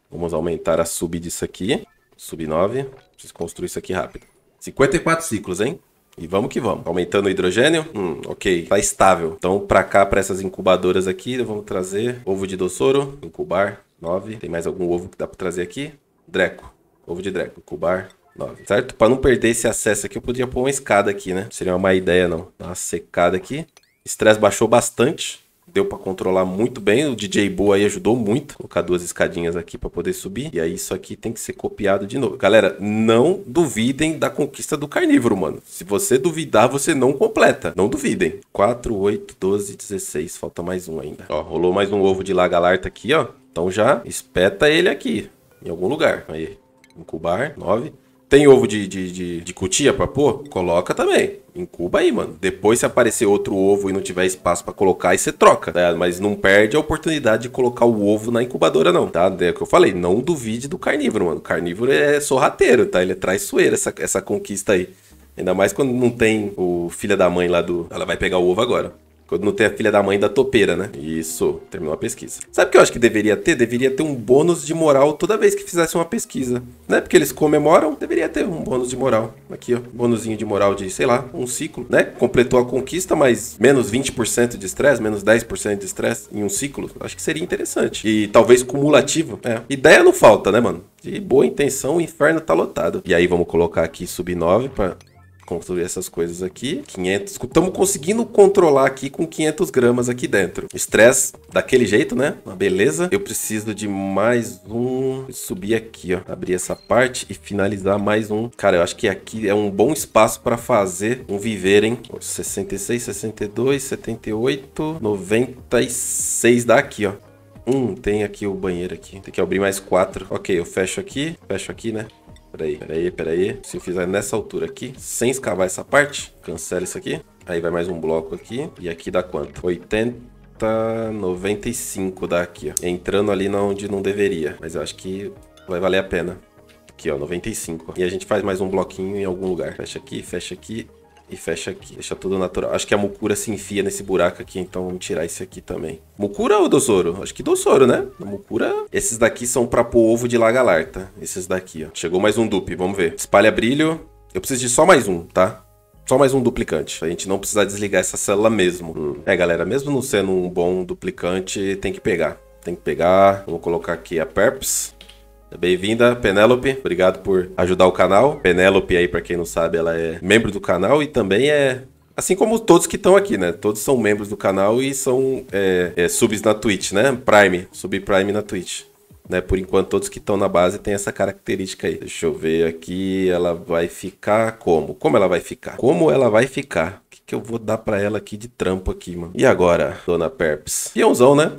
Vamos aumentar a sub disso aqui. Sub 9. Preciso construir isso aqui rápido. 54 ciclos, hein? E vamos que vamos. Aumentando o hidrogênio? Hum, ok. Tá estável. Então, pra cá, pra essas incubadoras aqui, vamos trazer ovo de doçoro, incubar, 9. Tem mais algum ovo que dá pra trazer aqui? Dreco. Ovo de dreco, incubar, 9, certo? Para não perder esse acesso aqui, eu podia pôr uma escada aqui, né? Seria uma má ideia, não. Dá uma secada aqui. Estresse baixou bastante. Deu para controlar muito bem. O DJ boa aí ajudou muito. Vou colocar duas escadinhas aqui para poder subir. E aí isso aqui tem que ser copiado de novo. Galera, não duvidem da conquista do carnívoro, mano. Se você duvidar, você não completa. Não duvidem. 4, 8, 12, 16. Falta mais um ainda. Ó, rolou mais um ovo de lagalarta aqui, ó. Então já espeta ele aqui. Em algum lugar. Aí. Incubar. 9. Tem ovo de, de, de, de cutia pra pôr? Coloca também. Incuba aí, mano. Depois, se aparecer outro ovo e não tiver espaço para colocar, aí você troca, tá Mas não perde a oportunidade de colocar o ovo na incubadora, não, tá? É o que eu falei, não duvide do carnívoro, mano. O carnívoro é sorrateiro, tá? Ele é traiçoeiro, essa, essa conquista aí. Ainda mais quando não tem o filho da mãe lá do. Ela vai pegar o ovo agora. Quando não tem a filha da mãe da topeira, né? Isso, terminou a pesquisa. Sabe o que eu acho que deveria ter? Deveria ter um bônus de moral toda vez que fizesse uma pesquisa. Não é porque eles comemoram, deveria ter um bônus de moral. Aqui, ó, bônusinho de moral de, sei lá, um ciclo, né? Completou a conquista, mas menos 20% de estresse, menos 10% de estresse em um ciclo. Acho que seria interessante. E talvez cumulativo. É. Ideia não falta, né, mano? De boa intenção, o inferno tá lotado. E aí vamos colocar aqui sub 9 para construir essas coisas aqui. 500, estamos conseguindo controlar aqui com 500 gramas aqui dentro. Estresse daquele jeito, né? Uma beleza. Eu preciso de mais um. Subir aqui, ó. Abrir essa parte e finalizar mais um. Cara, eu acho que aqui é um bom espaço para fazer um viver, hein? 66, 62, 78, 96 daqui, ó. Um, tem aqui o banheiro aqui. Tem que abrir mais quatro. Ok, eu fecho aqui. Fecho aqui, né? Peraí, peraí, peraí. Se eu fizer nessa altura aqui, sem escavar essa parte, cancela isso aqui. Aí vai mais um bloco aqui. E aqui dá quanto? 80... 95 dá aqui, ó. Entrando ali onde não deveria. Mas eu acho que vai valer a pena. Aqui, ó, 95. E a gente faz mais um bloquinho em algum lugar. Fecha aqui, fecha aqui e fecha aqui, deixa tudo natural. Acho que a Mukura se enfia nesse buraco aqui, então vamos tirar esse aqui também. Mukura ou dosouro Acho que dosouro né? A Mukura... Esses daqui são pra pôr ovo de lagalarta. Esses daqui, ó. Chegou mais um dupe, vamos ver. Espalha brilho. Eu preciso de só mais um, tá? Só mais um duplicante. A gente não precisa desligar essa célula mesmo. Hum. É, galera, mesmo não sendo um bom duplicante, tem que pegar. Tem que pegar. Vou colocar aqui a Perps. Bem-vinda, Penélope. Obrigado por ajudar o canal. Penélope aí, para quem não sabe, ela é membro do canal e também é Assim como todos que estão aqui, né? Todos são membros do canal e são é, é, subs na Twitch, né? Prime, subprime na Twitch. Né? Por enquanto, todos que estão na base têm essa característica aí. Deixa eu ver aqui, ela vai ficar como? Como ela vai ficar? Como ela vai ficar? O que, que eu vou dar para ela aqui de trampo aqui, mano? E agora, dona Perps? Peãozão, né?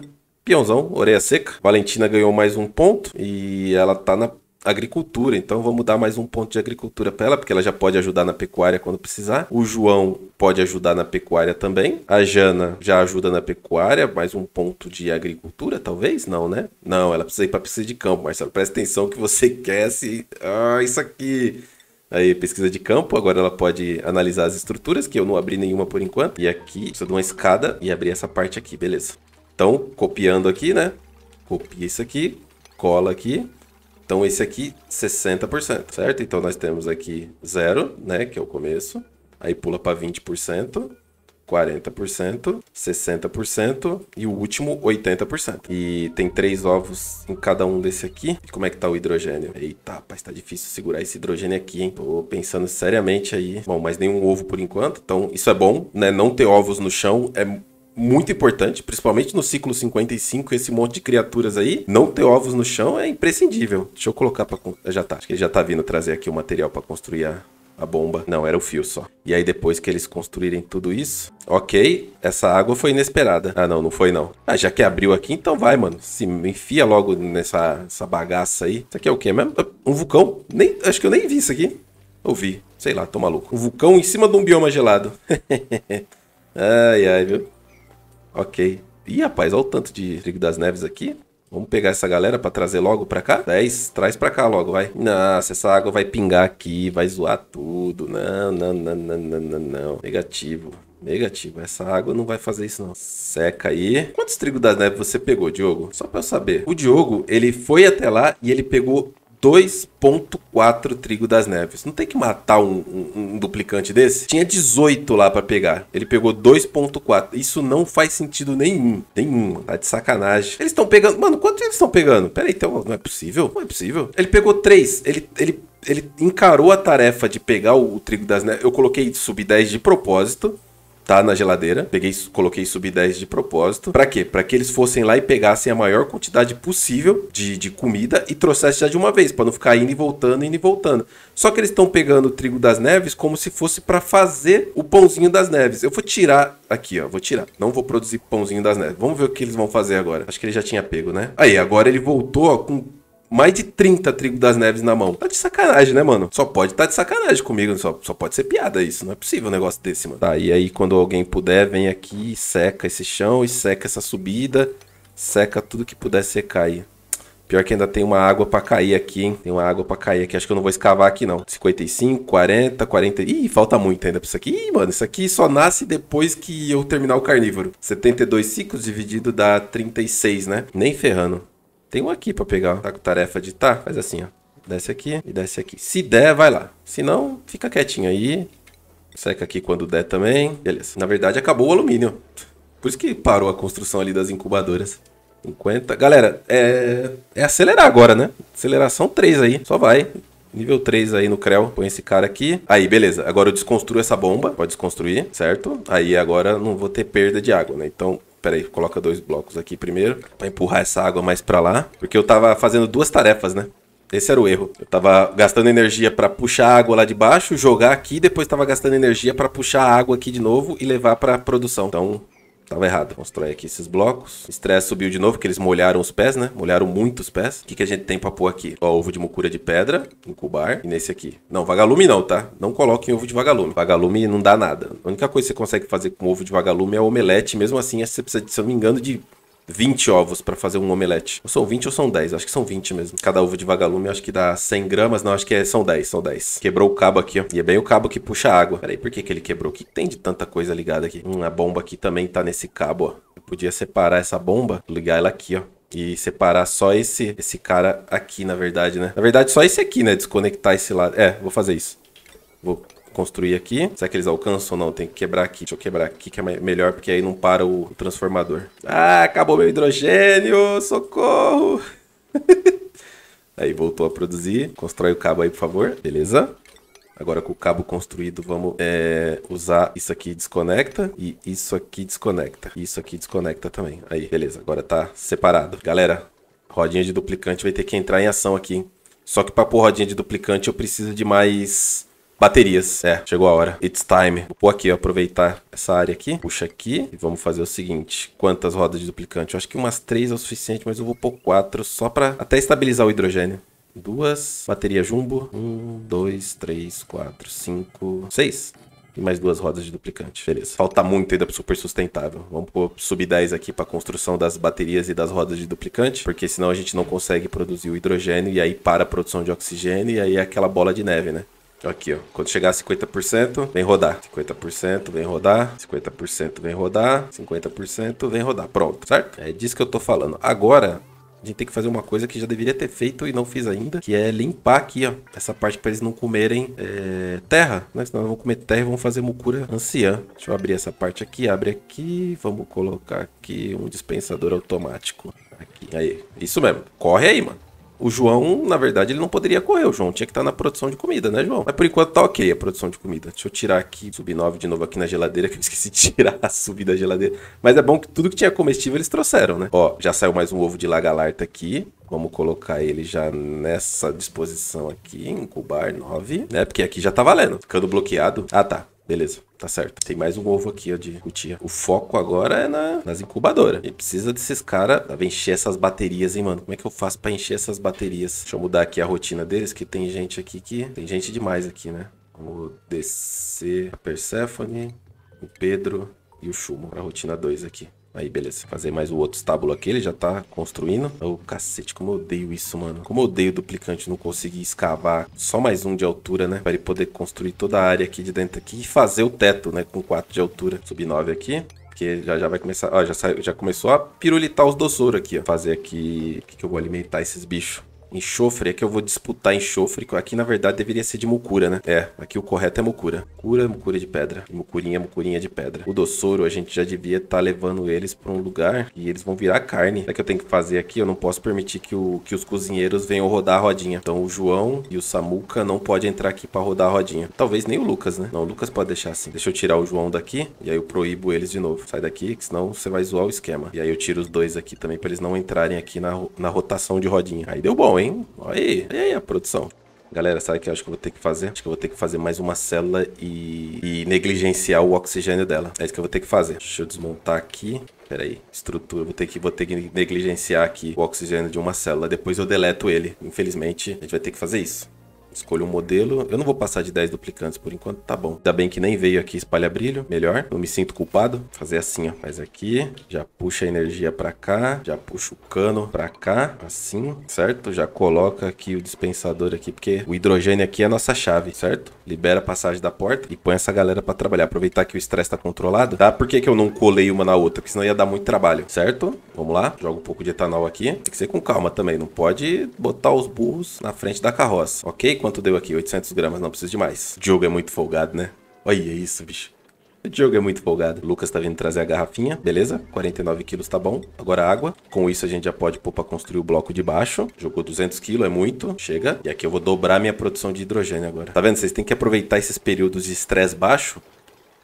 Peãozão, orelha seca. Valentina ganhou mais um ponto e ela tá na agricultura, então vamos dar mais um ponto de agricultura para ela, porque ela já pode ajudar na pecuária quando precisar. O João pode ajudar na pecuária também. A Jana já ajuda na pecuária, mais um ponto de agricultura, talvez? Não, né? Não, ela precisa ir para pesquisa de campo, Marcelo. Presta atenção que você quer se. Assim, ah, isso aqui. Aí, pesquisa de campo, agora ela pode analisar as estruturas, que eu não abri nenhuma por enquanto. E aqui, precisa de uma escada e abrir essa parte aqui, beleza. Então, copiando aqui, né? Copia isso aqui, cola aqui. Então, esse aqui, 60%, certo? Então, nós temos aqui 0, né? Que é o começo. Aí, pula para 20%. 40%, 60% e o último 80%. E tem três ovos em cada um desse aqui. E como é que tá o hidrogênio? Eita, rapaz, tá difícil segurar esse hidrogênio aqui, hein? Tô pensando seriamente aí. Bom, mas nenhum ovo por enquanto, então isso é bom, né? Não ter ovos no chão é muito importante, principalmente no ciclo 55, esse monte de criaturas aí, não ter ovos no chão é imprescindível. Deixa eu colocar para já tá, acho que ele já tá vindo trazer aqui o material para construir a, a bomba. Não, era o fio só. E aí depois que eles construírem tudo isso, ok, essa água foi inesperada. Ah não, não foi não. Ah, já que abriu aqui, então vai, mano. Se enfia logo nessa essa bagaça aí. Isso aqui é o quê mesmo? Ah, um vulcão? Nem, acho que eu nem vi isso aqui. Ouvi, sei lá, tô maluco. Um vulcão em cima de um bioma gelado. ai, ai, viu? Ok. Ih, rapaz, olha o tanto de Trigo das Neves aqui. Vamos pegar essa galera para trazer logo para cá? 10, traz para cá logo, vai. Nossa, essa água vai pingar aqui, vai zoar tudo. Não, não, não, não, não, não, não. Negativo. Negativo, essa água não vai fazer isso não. Seca aí. Quantos trigo das neves você pegou, Diogo? Só pra eu saber. O Diogo, ele foi até lá e ele pegou 2.4 trigo das neves. Não tem que matar um, um, um duplicante desse? Tinha 18 lá para pegar. Ele pegou 2.4. Isso não faz sentido nenhum. Nenhum. Tá de sacanagem. Eles estão pegando... Mano, quanto eles estão pegando? Pera aí, então, não é possível? Não é possível. Ele pegou 3. Ele... ele ele encarou a tarefa de pegar o, o trigo das neves. Eu coloquei sub 10 de propósito tá na geladeira. Peguei, coloquei sub-10 de propósito. Para quê? Para que eles fossem lá e pegassem a maior quantidade possível de, de comida e trouxessem já de uma vez, para não ficar indo e voltando, indo e voltando. Só que eles estão pegando o trigo das neves como se fosse para fazer o pãozinho das neves. Eu vou tirar aqui, ó, vou tirar. Não vou produzir pãozinho das neves. Vamos ver o que eles vão fazer agora. Acho que ele já tinha pego, né? Aí, agora ele voltou ó, com mais de 30 Trigo das Neves na mão. Tá de sacanagem, né, mano? Só pode tá de sacanagem comigo, só, só pode ser piada isso. Não é possível um negócio desse, mano. Tá, e aí quando alguém puder, vem aqui seca esse chão e seca essa subida. Seca tudo que puder secar aí. Pior que ainda tem uma água para cair aqui, hein? Tem uma água para cair aqui. Acho que eu não vou escavar aqui, não. 55, 40, 40... Ih, falta muito ainda pra isso aqui. Ih, mano, isso aqui só nasce depois que eu terminar o carnívoro. 72 ciclos dividido dá 36, né? Nem ferrando. Tem um aqui pra pegar. Tá com tarefa de tá? Faz assim, ó. Desce aqui e desce aqui. Se der, vai lá. Se não, fica quietinho aí. Seca aqui quando der também. Beleza. Na verdade, acabou o alumínio. Por isso que parou a construção ali das incubadoras. 50. Galera, é, é acelerar agora, né? Aceleração 3 aí. Só vai. Nível 3 aí no Creu. Põe esse cara aqui. Aí, beleza. Agora eu desconstruo essa bomba. Pode desconstruir, certo? Aí agora não vou ter perda de água, né? Então, Peraí, coloca dois blocos aqui primeiro, para empurrar essa água mais para lá. Porque eu tava fazendo duas tarefas, né? Esse era o erro. Eu tava gastando energia para puxar a água lá de baixo, jogar aqui, depois tava gastando energia para puxar a água aqui de novo e levar para produção. Então, Tava errado. Constrói aqui esses blocos. Estresse subiu de novo, porque eles molharam os pés, né? Molharam muito os pés. O que, que a gente tem pra pôr aqui? Ó, ovo de mucura de pedra, incubar. E nesse aqui. Não, vagalume não, tá? Não coloquem ovo de vagalume. Vagalume não dá nada. A única coisa que você consegue fazer com ovo de vagalume é omelete. Mesmo assim, é, você precisa, se eu não me engano, de 20 ovos para fazer um omelete. Ou são 20 ou são 10? Acho que são 20 mesmo. Cada ovo de vagalume acho que dá 100 gramas. Não, acho que é, são 10, são 10. Quebrou o cabo aqui, ó. E é bem o cabo que puxa a água. Peraí, por que, que ele quebrou? O que tem de tanta coisa ligada aqui? Hum, a bomba aqui também tá nesse cabo, ó. Eu podia separar essa bomba, ligar ela aqui, ó e separar só esse esse cara aqui, na verdade, né? Na verdade, só esse aqui, né? Desconectar esse lado. É, vou fazer isso. Vou construir aqui. Será que eles alcançam ou não? Tem que quebrar aqui. Deixa eu quebrar aqui que é melhor, porque aí não para o transformador. Ah, acabou meu hidrogênio! Socorro! aí voltou a produzir. Constrói o cabo aí, por favor. Beleza. Agora com o cabo construído, vamos é, usar isso aqui desconecta e isso aqui desconecta. Isso aqui desconecta também. Aí, beleza. Agora tá separado. Galera, rodinha de duplicante vai ter que entrar em ação aqui. Só que para pôr rodinha de duplicante eu preciso de mais Baterias. É, chegou a hora. It's time. Vou pôr aqui, aproveitar essa área aqui. Puxa aqui e vamos fazer o seguinte. Quantas rodas de duplicante? Eu acho que umas três é o suficiente, mas eu vou pôr quatro só para até estabilizar o hidrogênio. Duas. Bateria jumbo. Um, dois, três, quatro, cinco, seis e mais duas rodas de duplicante. Beleza. Falta muito ainda pro super sustentável. Vamos pôr sub 10 aqui pra construção das baterias e das rodas de duplicante, porque senão a gente não consegue produzir o hidrogênio e aí para a produção de oxigênio e aí é aquela bola de neve, né? Aqui, ó. Quando chegar a 50%, vem rodar. 50%, vem rodar. 50%, vem rodar. 50%, vem rodar. Pronto, certo? É disso que eu tô falando. Agora, a gente tem que fazer uma coisa que já deveria ter feito e não fiz ainda, que é limpar aqui, ó, essa parte para eles não comerem é, terra, né? Senão vão comer terra e vão fazer mucura anciã. Deixa eu abrir essa parte aqui, abre aqui, vamos colocar aqui um dispensador automático. Aqui, aí, isso mesmo. Corre aí, mano. O João, na verdade, ele não poderia correr. O João tinha que estar na produção de comida, né, João? Mas por enquanto tá ok a produção de comida. Deixa eu tirar aqui, subir 9 de novo aqui na geladeira, que eu esqueci de tirar a subida da geladeira. Mas é bom que tudo que tinha comestível eles trouxeram, né? Ó, já saiu mais um ovo de lagalarta aqui. Vamos colocar ele já nessa disposição aqui, incubar 9, né? Porque aqui já tá valendo. Ficando bloqueado. Ah, tá. Beleza, tá certo. Tem mais um ovo aqui, ó, de cutia. O foco agora é na, nas incubadoras. E precisa desses caras pra encher essas baterias, hein, mano? Como é que eu faço pra encher essas baterias? Deixa eu mudar aqui a rotina deles, que tem gente aqui que... Tem gente demais aqui, né? Vamos descer a Persephone, o Pedro e o Chumo. É a rotina 2 aqui. Aí, beleza. Fazer mais o outro estábulo aqui. Ele já tá construindo. Ô, oh, cacete, como eu odeio isso, mano. Como eu odeio o duplicante não conseguir escavar só mais um de altura, né? Pra ele poder construir toda a área aqui de dentro aqui e fazer o teto, né? Com quatro de altura. Subir nove aqui. Porque já, já vai começar... Ó, já, saiu, já começou a pirulitar os doçouros aqui, ó. Fazer aqui... O que, que eu vou alimentar esses bichos? Enxofre, é que eu vou disputar enxofre, aqui na verdade deveria ser de mucura, né? É, aqui o correto é mucura. Cura, mucura de pedra. mucurinha, mucurinha de pedra. O doçoro, a gente já devia estar tá levando eles para um lugar e eles vão virar carne. É que eu tenho que fazer aqui, eu não posso permitir que, o, que os cozinheiros venham rodar a rodinha. Então o João e o Samuca não pode entrar aqui para rodar a rodinha. Talvez nem o Lucas, né? Não, o Lucas pode deixar assim. Deixa eu tirar o João daqui e aí eu proíbo eles de novo. Sai daqui, que senão você vai zoar o esquema. E aí eu tiro os dois aqui também para eles não entrarem aqui na, na rotação de rodinha. Aí deu bom, hein? hein? Olha aí, olha aí a produção. Galera, sabe o que eu acho que eu vou ter que fazer? Acho que eu vou ter que fazer mais uma célula e, e negligenciar o oxigênio dela. É isso que eu vou ter que fazer. Deixa eu desmontar aqui. Pera aí, estrutura, vou ter, que, vou ter que negligenciar aqui o oxigênio de uma célula, depois eu deleto ele. Infelizmente, a gente vai ter que fazer isso escolho um modelo. Eu não vou passar de 10 duplicantes por enquanto, tá bom. Ainda bem que nem veio aqui espalha brilho, melhor. Eu me sinto culpado. Vou fazer assim, ó. Faz aqui, já puxa a energia pra cá, já puxa o cano pra cá, assim, certo? Já coloca aqui o dispensador aqui, porque o hidrogênio aqui é a nossa chave, certo? Libera a passagem da porta e põe essa galera pra trabalhar. Aproveitar que o estresse tá controlado, tá? Por que que eu não colei uma na outra? Porque senão ia dar muito trabalho, certo? Vamos lá, joga um pouco de etanol aqui. Tem que ser com calma também, não pode botar os burros na frente da carroça, ok? quanto deu aqui, 800 gramas, não preciso de mais. O Diogo é muito folgado, né? Olha isso, bicho. O Diogo é muito folgado. O Lucas tá vindo trazer a garrafinha, beleza? 49 quilos tá bom. Agora água. Com isso a gente já pode pôr pra construir o bloco de baixo. Jogou 200 quilos, é muito. Chega. E aqui eu vou dobrar minha produção de hidrogênio agora. Tá vendo? Vocês têm que aproveitar esses períodos de estresse baixo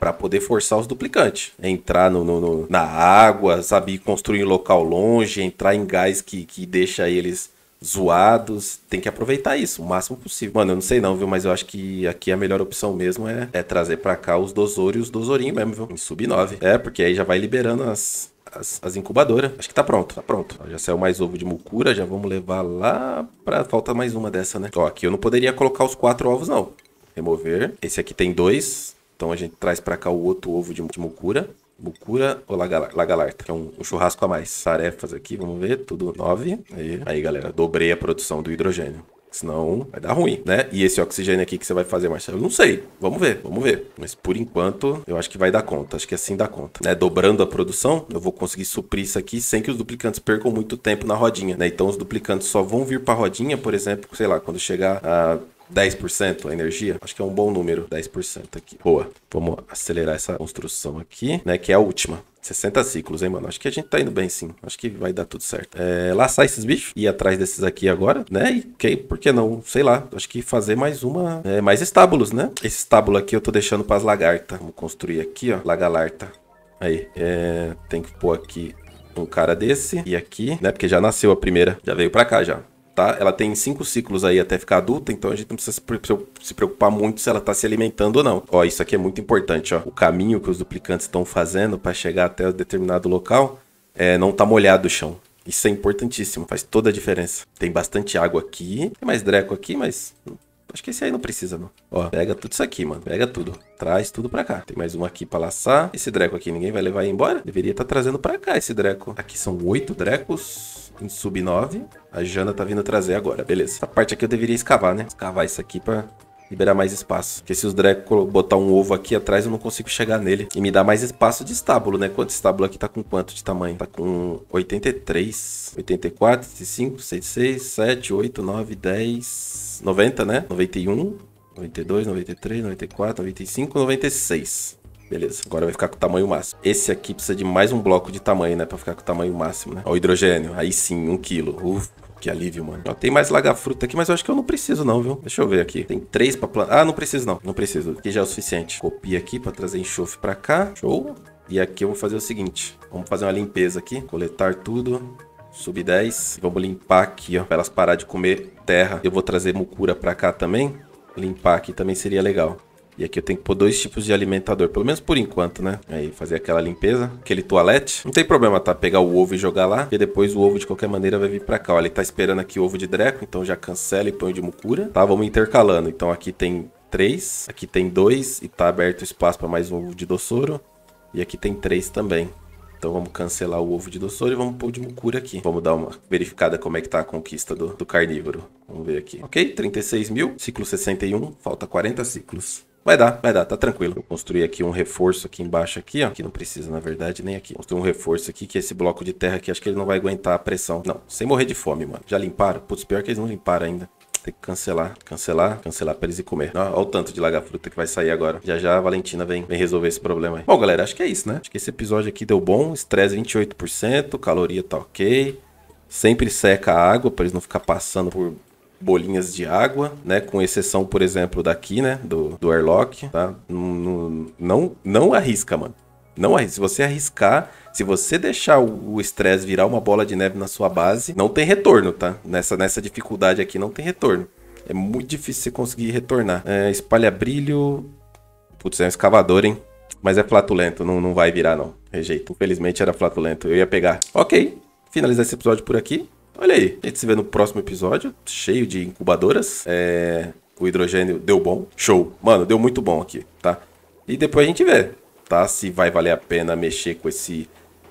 para poder forçar os duplicantes. Entrar no, no, no, na água, sabe? Construir em local longe, entrar em gás que, que deixa eles zoados. Tem que aproveitar isso o máximo possível. Mano, eu não sei não, viu? Mas eu acho que aqui a melhor opção mesmo é, é trazer para cá os Dosori e os Dosorinho mesmo, viu? Em sub-9. É, porque aí já vai liberando as, as, as, incubadoras. Acho que tá pronto, tá pronto. Já saiu mais ovo de mucura, já vamos levar lá pra... Falta mais uma dessa, né? Ó, aqui eu não poderia colocar os quatro ovos, não. Remover. Esse aqui tem dois, então a gente traz pra cá o outro ovo de, de mucura. Bucura ou Lagalarta? Lagalarta, que é um, um, churrasco a mais. Tarefas aqui, vamos ver, tudo 9. Aí, aí, galera, dobrei a produção do hidrogênio. Senão vai dar ruim, né? E esse oxigênio aqui que você vai fazer, Marcelo? Eu não sei. Vamos ver, vamos ver. Mas por enquanto, eu acho que vai dar conta. Acho que assim dá conta. Né? Dobrando a produção, eu vou conseguir suprir isso aqui sem que os duplicantes percam muito tempo na rodinha, né? Então os duplicantes só vão vir pra rodinha, por exemplo, sei lá, quando chegar a 10% a energia. Acho que é um bom número, 10% aqui. Boa. Vamos acelerar essa construção aqui, né? Que é a última. 60 ciclos, hein, mano? Acho que a gente tá indo bem, sim. Acho que vai dar tudo certo. É, laçar esses bichos, ir atrás desses aqui agora, né? E que, por que não? Sei lá. Acho que fazer mais uma... É, mais estábulos, né? Esse estábulo aqui eu tô deixando pras lagartas. Vamos construir aqui, ó. Lagalarta. Aí. É, tem que pôr aqui um cara desse. E aqui, né? Porque já nasceu a primeira. Já veio pra cá, já tá? Ela tem cinco ciclos aí até ficar adulta, então a gente não precisa se preocupar muito se ela tá se alimentando ou não. Ó, isso aqui é muito importante, ó. O caminho que os duplicantes estão fazendo para chegar até determinado local é, não tá molhado o chão. Isso é importantíssimo, faz toda a diferença. Tem bastante água aqui, tem mais dreco aqui, mas Acho que esse aí não precisa, não. Ó, pega tudo isso aqui, mano. Pega tudo. Traz tudo pra cá. Tem mais um aqui pra laçar. Esse dreco aqui, ninguém vai levar embora? Deveria estar tá trazendo pra cá esse dreco. Aqui são oito drecos em sub 9. A Jana tá vindo trazer agora, beleza. Essa parte aqui eu deveria escavar, né? Escavar isso aqui pra liberar mais espaço. Porque se os Draco botar um ovo aqui atrás, eu não consigo chegar nele. E me dá mais espaço de estábulo, né? Quanto estábulo aqui tá com quanto de tamanho? Tá com 83, 84, 85, 66, 7, 8, 9, 10, 90, né? 91, 92, 93, 94, 95, 96. Beleza, agora vai ficar com o tamanho máximo. Esse aqui precisa de mais um bloco de tamanho, né? Pra ficar com o tamanho máximo, né? Ó, o hidrogênio. Aí sim, um quilo. Ufa. Que alívio, mano. Ó, tem mais lagar fruta aqui, mas eu acho que eu não preciso não, viu? Deixa eu ver aqui. Tem três pra plantar. Ah, não preciso não. Não preciso. Aqui já é o suficiente. Copia aqui pra trazer enxofre pra cá. Show. E aqui eu vou fazer o seguinte. Vamos fazer uma limpeza aqui. Coletar tudo. Sub 10. Vamos limpar aqui, ó. Pra elas parar de comer terra. Eu vou trazer mucura pra cá também. Limpar aqui também seria legal. E aqui eu tenho que pôr dois tipos de alimentador, pelo menos por enquanto, né? Aí fazer aquela limpeza, aquele toalete. Não tem problema, tá? Pegar o ovo e jogar lá, porque depois o ovo de qualquer maneira vai vir pra cá. Olha, ele tá esperando aqui o ovo de dreco, então já cancela e põe de mucura, tá? Vamos intercalando. Então aqui tem três, aqui tem dois e tá aberto espaço para mais um ovo de doçoro. E aqui tem três também. Então vamos cancelar o ovo de doçoro e vamos pôr de mucura aqui. Vamos dar uma verificada como é que tá a conquista do, do carnívoro. Vamos ver aqui. Ok, 36 mil, ciclo 61, falta 40 ciclos. Vai dar, vai dar, tá tranquilo. Eu construí aqui um reforço aqui embaixo aqui, ó. Que não precisa, na verdade, nem aqui. Construí um reforço aqui, que é esse bloco de terra aqui, acho que ele não vai aguentar a pressão. Não, sem morrer de fome, mano. Já limparam? Putz, pior que eles não limparam ainda. Tem que cancelar, cancelar, cancelar pra eles ir comer. Ó, o tanto de laga-fruta que vai sair agora. Já já a Valentina vem, vem resolver esse problema aí. Bom, galera, acho que é isso, né? Acho que esse episódio aqui deu bom. Estresse 28%, caloria tá ok. Sempre seca a água para eles não ficar passando por bolinhas de água, né? Com exceção, por exemplo, daqui, né? Do, do airlock, tá? Não, não, não arrisca, mano. Não arrisca. Se você arriscar, se você deixar o estresse virar uma bola de neve na sua base, não tem retorno, tá? Nessa, nessa dificuldade aqui não tem retorno. É muito difícil você conseguir retornar. É, espalha brilho. Putz, é um escavador, hein? Mas é flatulento, não, não vai virar, não. Rejeito. Infelizmente era flatulento. Eu ia pegar. Ok. Finalizar esse episódio por aqui. Olha aí. A gente se vê no próximo episódio, cheio de incubadoras. É... O hidrogênio deu bom. Show. Mano, deu muito bom aqui, tá? E depois a gente vê, tá? Se vai valer a pena mexer com esse.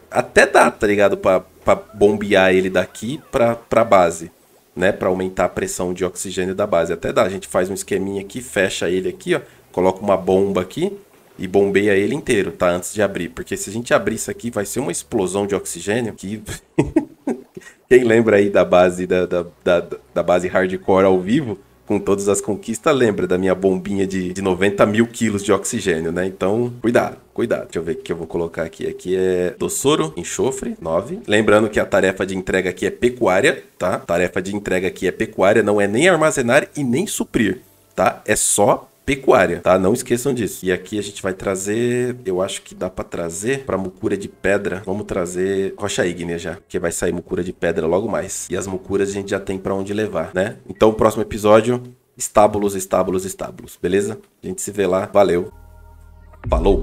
Até dá, tá ligado? Pra, pra bombear ele daqui pra, pra base né, para aumentar a pressão de oxigênio da base. Até dá, a gente faz um esqueminha aqui, fecha ele aqui, ó, coloca uma bomba aqui e bombeia ele inteiro, tá, antes de abrir, porque se a gente abrir isso aqui vai ser uma explosão de oxigênio que Quem lembra aí da base da, da, da, da base hardcore ao vivo, com todas as conquistas, lembra da minha bombinha de, de 90 mil quilos de oxigênio, né? Então, cuidado, cuidado. Deixa eu ver o que eu vou colocar aqui. Aqui é doçoro, enxofre, 9. Lembrando que a tarefa de entrega aqui é pecuária, tá? Tarefa de entrega aqui é pecuária, não é nem armazenar e nem suprir, tá? É só pecuária, tá? Não esqueçam disso. E aqui a gente vai trazer, eu acho que dá para trazer para mucura de pedra. Vamos trazer rocha ígnea já, porque vai sair mucura de pedra logo mais. E as mucuras a gente já tem para onde levar, né? Então, próximo episódio, estábulos, estábulos, estábulos, beleza? A gente se vê lá. Valeu. Falou.